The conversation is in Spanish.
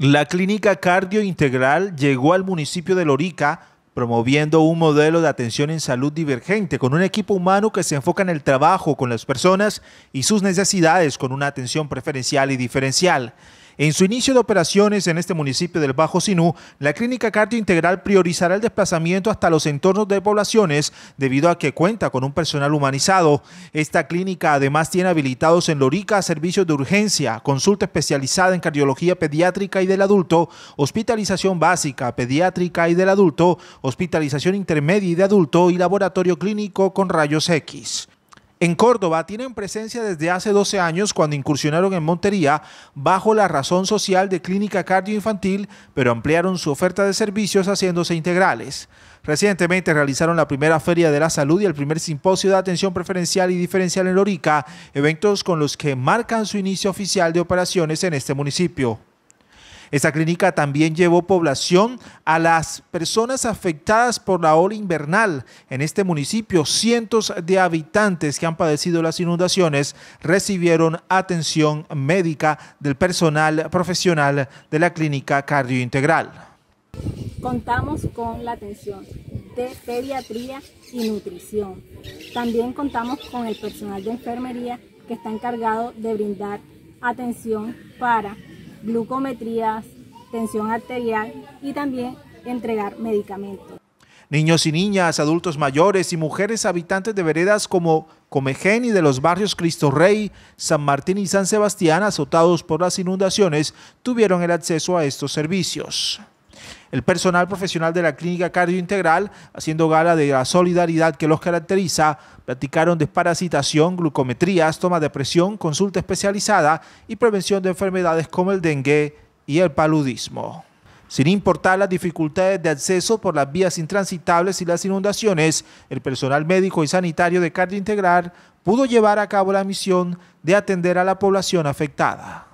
La clínica cardio integral llegó al municipio de Lorica promoviendo un modelo de atención en salud divergente, con un equipo humano que se enfoca en el trabajo con las personas y sus necesidades con una atención preferencial y diferencial. En su inicio de operaciones en este municipio del Bajo Sinú, la Clínica Cardio Integral priorizará el desplazamiento hasta los entornos de poblaciones debido a que cuenta con un personal humanizado. Esta clínica además tiene habilitados en Lorica servicios de urgencia, consulta especializada en cardiología pediátrica y del adulto, hospitalización básica, pediátrica y del adulto, hospitalización intermedia y de adulto y laboratorio clínico con rayos X. En Córdoba tienen presencia desde hace 12 años cuando incursionaron en Montería bajo la razón social de clínica cardioinfantil, pero ampliaron su oferta de servicios haciéndose integrales. Recientemente realizaron la primera Feria de la Salud y el primer simposio de atención preferencial y diferencial en Lorica, eventos con los que marcan su inicio oficial de operaciones en este municipio. Esta clínica también llevó población a las personas afectadas por la ola invernal. En este municipio, cientos de habitantes que han padecido las inundaciones recibieron atención médica del personal profesional de la clínica cardiointegral. Contamos con la atención de pediatría y nutrición. También contamos con el personal de enfermería que está encargado de brindar atención para glucometrías, tensión arterial y también entregar medicamentos. Niños y niñas, adultos mayores y mujeres habitantes de veredas como Comején y de los barrios Cristo Rey, San Martín y San Sebastián, azotados por las inundaciones, tuvieron el acceso a estos servicios. El personal profesional de la Clínica Cardiointegral, haciendo gala de la solidaridad que los caracteriza, practicaron desparasitación, glucometrías, toma de presión, consulta especializada y prevención de enfermedades como el dengue y el paludismo. Sin importar las dificultades de acceso por las vías intransitables y las inundaciones, el personal médico y sanitario de Cardio Integral pudo llevar a cabo la misión de atender a la población afectada.